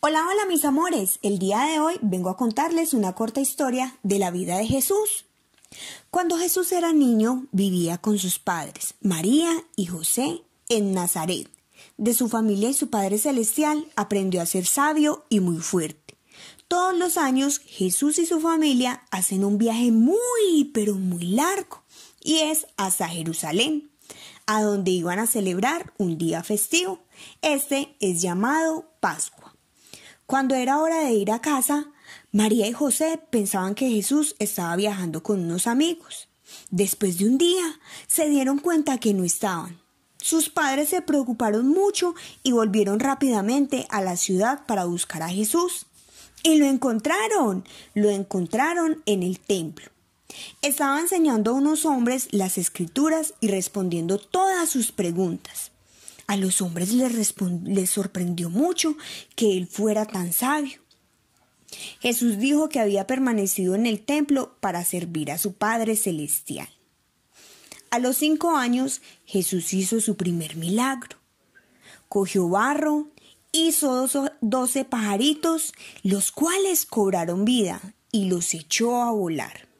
Hola, hola mis amores. El día de hoy vengo a contarles una corta historia de la vida de Jesús. Cuando Jesús era niño, vivía con sus padres, María y José, en Nazaret. De su familia y su Padre Celestial aprendió a ser sabio y muy fuerte. Todos los años Jesús y su familia hacen un viaje muy, pero muy largo y es hasta Jerusalén, a donde iban a celebrar un día festivo. Este es llamado Pascua. Cuando era hora de ir a casa, María y José pensaban que Jesús estaba viajando con unos amigos. Después de un día, se dieron cuenta que no estaban. Sus padres se preocuparon mucho y volvieron rápidamente a la ciudad para buscar a Jesús. Y lo encontraron, lo encontraron en el templo. Estaba enseñando a unos hombres las escrituras y respondiendo todas sus preguntas. A los hombres les, sorprendió mucho que él fuera tan sabio. Jesús dijo que había permanecido en el templo para servir a su Padre Celestial. A los cinco años Jesús hizo su primer milagro. Cogió barro, hizo doce pajaritos, los cuales cobraron vida y los echó a volar.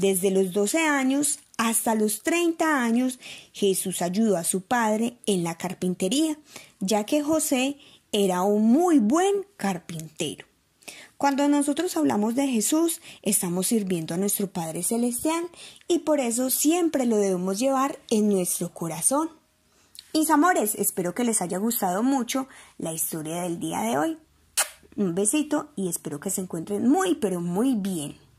Desde los 12 años hasta los 30 años, Jesús ayudó a su padre en la carpintería, ya que José era un muy buen carpintero. Cuando nosotros hablamos de Jesús, estamos sirviendo a nuestro Padre Celestial y por eso siempre lo debemos llevar en nuestro corazón. Mis amores, espero que les haya gustado mucho la historia del día de hoy. Un besito y espero que se encuentren muy, pero muy bien.